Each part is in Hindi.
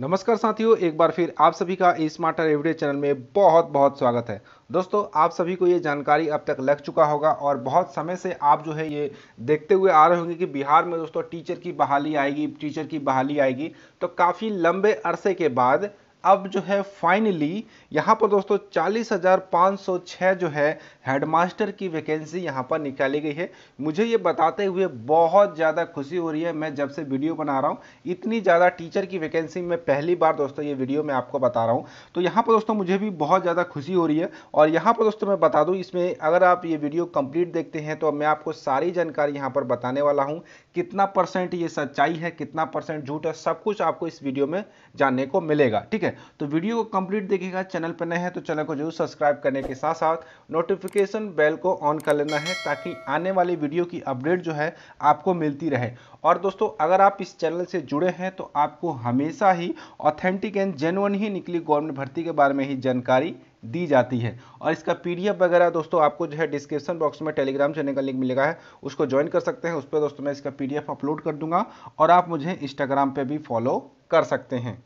नमस्कार साथियों एक बार फिर आप सभी का स्मार्टर एवरीडे चैनल में बहुत बहुत स्वागत है दोस्तों आप सभी को ये जानकारी अब तक लग चुका होगा और बहुत समय से आप जो है ये देखते हुए आ रहे होंगे कि बिहार में दोस्तों टीचर की बहाली आएगी टीचर की बहाली आएगी तो काफ़ी लंबे अरसे के बाद अब जो है फाइनली यहां पर दोस्तों 40,506 जो है हेडमास्टर की वैकेंसी यहां पर निकाली गई है मुझे ये बताते हुए बहुत ज़्यादा खुशी हो रही है मैं जब से वीडियो बना रहा हूं इतनी ज़्यादा टीचर की वैकेंसी मैं पहली बार दोस्तों ये वीडियो मैं आपको बता रहा हूँ तो यहां पर दोस्तों मुझे भी बहुत ज़्यादा खुशी हो रही है और यहाँ पर दोस्तों मैं बता दूँ इसमें अगर आप ये वीडियो कंप्लीट देखते हैं तो मैं आपको सारी जानकारी यहाँ पर बताने वाला हूँ कितना परसेंट ये सच्चाई है कितना परसेंट झूठ है सब कुछ आपको इस वीडियो में जानने को मिलेगा ठीक है है तो वीडियो को कंप्लीट देखेगा चैनल पर नए हैं तो चैनल को जरूर सब्सक्राइब करने के साथ साथ नोटिफिकेशन बेल को ऑन कर लेना है ताकि आने वाली वीडियो की अपडेट जो है आपको मिलती रहे और दोस्तों अगर आप इस चैनल से जुड़े हैं तो आपको हमेशा ही ऑथेंटिक एंड जेनुअन ही निकली गवर्नमेंट भर्ती के बारे में ही जानकारी दी जाती है और इसका पीडीएफ वगैरह दोस्तों आपको जो है डिस्क्रिप्शन बॉक्स में टेलीग्राम चैनल का लिंक मिलेगा है उसको ज्वाइन कर सकते हैं उस पर दोस्तों मैं इसका पीडीएफ अपलोड कर दूंगा और आप मुझे इंस्टाग्राम पे भी फॉलो कर सकते हैं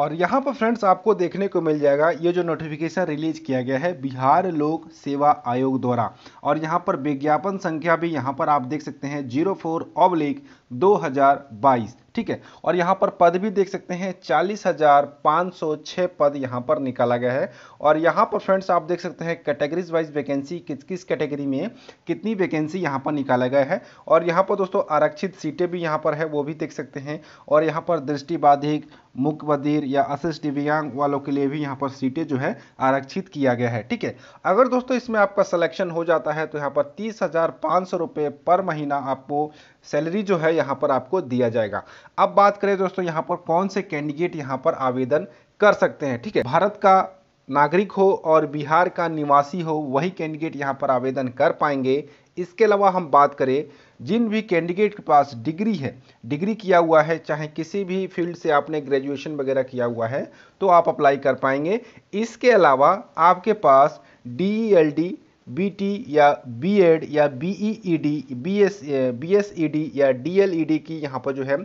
और यहाँ पर फ्रेंड्स आपको देखने को मिल जाएगा ये जो नोटिफिकेशन रिलीज किया गया है बिहार लोक सेवा आयोग द्वारा और यहाँ पर विज्ञापन संख्या भी यहाँ पर आप देख सकते हैं जीरो फोर ऑब्लिक दो ठीक है और यहाँ पर पद भी देख सकते हैं चालीस हजार पाँच सौ छः पद यहाँ पर निकाला गया है और यहाँ पर फ्रेंड्स आप देख सकते हैं कैटेगरीज वाइज वैकेंसी किस किस कैटेगरी में कितनी वैकेंसी यहाँ पर निकाला गया है और यहाँ पर दोस्तों आरक्षित सीटें भी यहाँ पर है वो भी देख सकते हैं और यहाँ पर दृष्टिबाधिक मुख बधिर या अशिष्ट दिव्यांग वालों के लिए भी यहाँ पर सीटें जो है आरक्षित किया गया है ठीक है अगर दोस्तों इसमें आपका सिलेक्शन हो जाता है तो यहाँ पर तीस हज़ार पाँच सौ रुपये पर महीना आपको सैलरी जो है यहाँ पर आपको दिया जाएगा अब बात करें दोस्तों यहाँ पर कौन से कैंडिडेट यहाँ पर आवेदन कर सकते हैं ठीक है भारत का नागरिक हो और बिहार का निवासी हो वही कैंडिडेट यहाँ पर आवेदन कर पाएंगे इसके अलावा हम बात करें जिन भी कैंडिडेट के पास डिग्री है डिग्री किया हुआ है चाहे किसी भी फील्ड से आपने ग्रेजुएशन वगैरह किया हुआ है तो आप अप्लाई कर पाएंगे इसके अलावा आपके पास डी एल डी बी या बीएड या बीईईडी बीएस बीएसईडी या डीएलईडी e की यहाँ पर जो है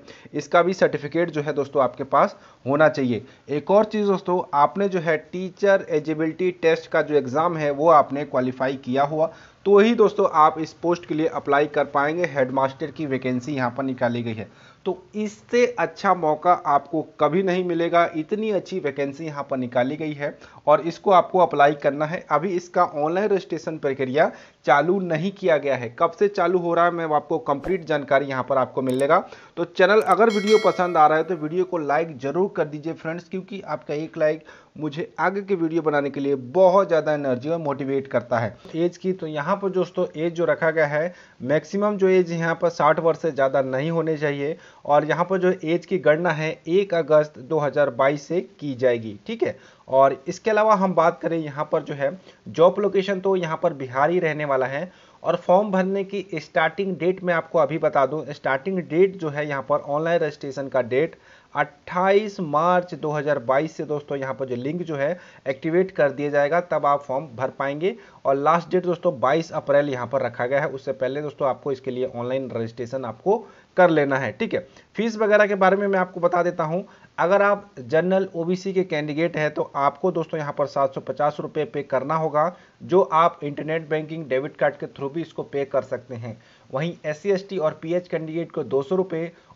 इसका भी सर्टिफिकेट जो है दोस्तों आपके पास होना चाहिए एक और चीज़ दोस्तों आपने जो है टीचर एलिजिबिलिटी टेस्ट का जो एग्ज़ाम है वो आपने क्वालिफाई किया हुआ तो ही दोस्तों आप इस पोस्ट के लिए अप्लाई कर पाएंगे हेडमास्टर की वैकेंसी यहाँ पर निकाली गई है तो इससे अच्छा मौका आपको कभी नहीं मिलेगा इतनी अच्छी वैकेंसी यहाँ पर निकाली गई है और इसको आपको अप्लाई करना है अभी इसका ऑनलाइन रजिस्ट्रेशन प्रक्रिया चालू नहीं किया गया है कब से चालू हो रहा है मैं आपको कंप्लीट जानकारी यहाँ पर आपको मिलेगा तो चैनल अगर वीडियो पसंद आ रहा है तो वीडियो को लाइक ज़रूर कर दीजिए फ्रेंड्स क्योंकि आपका एक लाइक मुझे आगे की वीडियो बनाने के लिए बहुत ज़्यादा एनर्जी और मोटिवेट करता है एज की तो यहाँ यहाँ पर दोस्तों एज जो रखा गया है मैक्सिमम जो एज यहाँ पर 60 वर्ष से ज़्यादा नहीं होने चाहिए और यहाँ पर जो एज की गणना है 1 अगस्त 2022 से की जाएगी ठीक है और इसके अलावा हम बात करें यहाँ पर जो है जॉब लोकेशन तो यहाँ पर बिहार ही रहने वाला है और फॉर्म भरने की स्टार्टिंग डेट मैं आपको अभी बता दूं स्टार्टिंग डेट जो है यहाँ पर ऑनलाइन रजिस्ट्रेशन का डेट 28 मार्च 2022 से दोस्तों यहाँ पर जो लिंक जो है एक्टिवेट कर दिया जाएगा तब आप फॉर्म भर पाएंगे और लास्ट डेट दोस्तों 22 अप्रैल यहाँ पर रखा गया है उससे पहले दोस्तों आपको इसके लिए ऑनलाइन रजिस्ट्रेशन आपको कर लेना है ठीक है फीस वगैरह के बारे में मैं आपको बता देता हूं अगर आप जनरल ओबीसी के कैंडिडेट हैं तो आपको दोस्तों यहाँ पर सात सौ पे करना होगा जो आप इंटरनेट बैंकिंग डेबिट कार्ड के थ्रू भी इसको पे कर सकते हैं वहीं एस सी और पीएच कैंडिडेट को दो सौ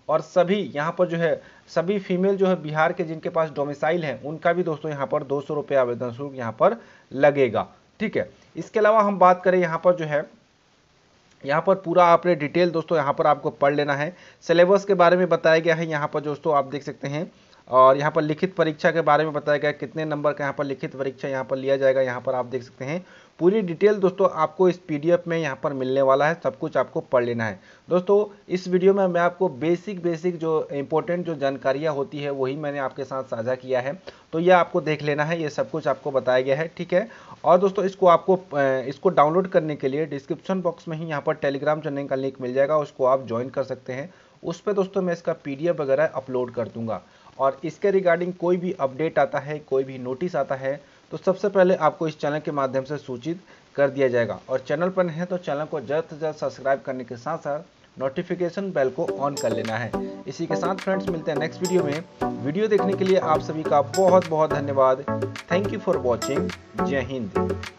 और सभी यहाँ पर जो है सभी फीमेल जो है बिहार के जिनके पास डोमिसाइल है उनका भी दोस्तों यहाँ पर दो सौ आवेदन शुल्क यहाँ पर लगेगा ठीक है इसके अलावा हम बात करें यहाँ पर जो है यहाँ पर पूरा आपने डिटेल दोस्तों यहाँ पर आपको पढ़ लेना है सिलेबस के बारे में बताया गया है यहाँ पर दोस्तों आप देख सकते हैं और यहाँ पर लिखित परीक्षा के बारे में बताया गया कितने नंबर का यहाँ पर लिखित परीक्षा यहाँ पर लिया जाएगा यहाँ पर आप देख सकते हैं पूरी डिटेल दोस्तों आपको इस पीडीएफ में यहाँ पर मिलने वाला है सब कुछ आपको पढ़ लेना है दोस्तों इस वीडियो में मैं आपको बेसिक बेसिक जो इम्पोर्टेंट जो जानकारियाँ होती है वही मैंने आपके साथ साझा किया है तो यह आपको देख लेना है ये सब कुछ आपको बताया गया है ठीक है और दोस्तों इसको आपको इसको डाउनलोड करने के लिए डिस्क्रिप्शन बॉक्स में ही यहाँ पर टेलीग्राम चैनल का लिंक मिल जाएगा उसको आप ज्वाइन कर सकते हैं उस पर दोस्तों मैं इसका पी वगैरह अपलोड कर दूँगा और इसके रिगार्डिंग कोई भी अपडेट आता है कोई भी नोटिस आता है तो सबसे पहले आपको इस चैनल के माध्यम से सूचित कर दिया जाएगा और चैनल पर है तो चैनल को जल्द से जल्द सब्सक्राइब करने के साथ साथ नोटिफिकेशन बेल को ऑन कर लेना है इसी के साथ फ्रेंड्स मिलते हैं नेक्स्ट वीडियो में वीडियो देखने के लिए आप सभी का बहुत बहुत धन्यवाद थैंक यू फॉर वॉचिंग जय हिंद